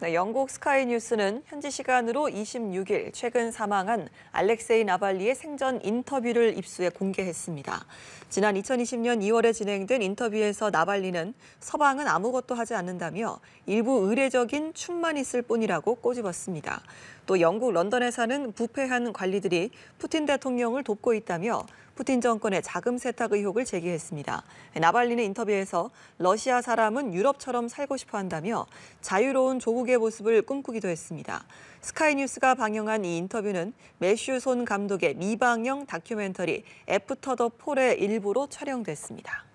네, 영국 스카이 뉴스는 현지 시간으로 26일 최근 사망한 알렉세이 나발리의 생전 인터뷰를 입수해 공개했습니다. 지난 2020년 2월에 진행된 인터뷰에서 나발리는 서방은 아무것도 하지 않는다며 일부 의례적인 춤만 있을 뿐이라고 꼬집었습니다. 또 영국 런던에 사는 부패한 관리들이 푸틴 대통령을 돕고 있다며 푸틴 정권의 자금 세탁 의혹을 제기했습니다. 나발리는 인터뷰에서 러시아 사람은 유럽처럼 살고 싶어 한다며 자유로운 조국의 모습을 꿈꾸기도 했습니다. 스카이뉴스가 방영한 이 인터뷰는 매슈 손 감독의 미방영 다큐멘터리 애프터 더 폴의 일부로 촬영됐습니다.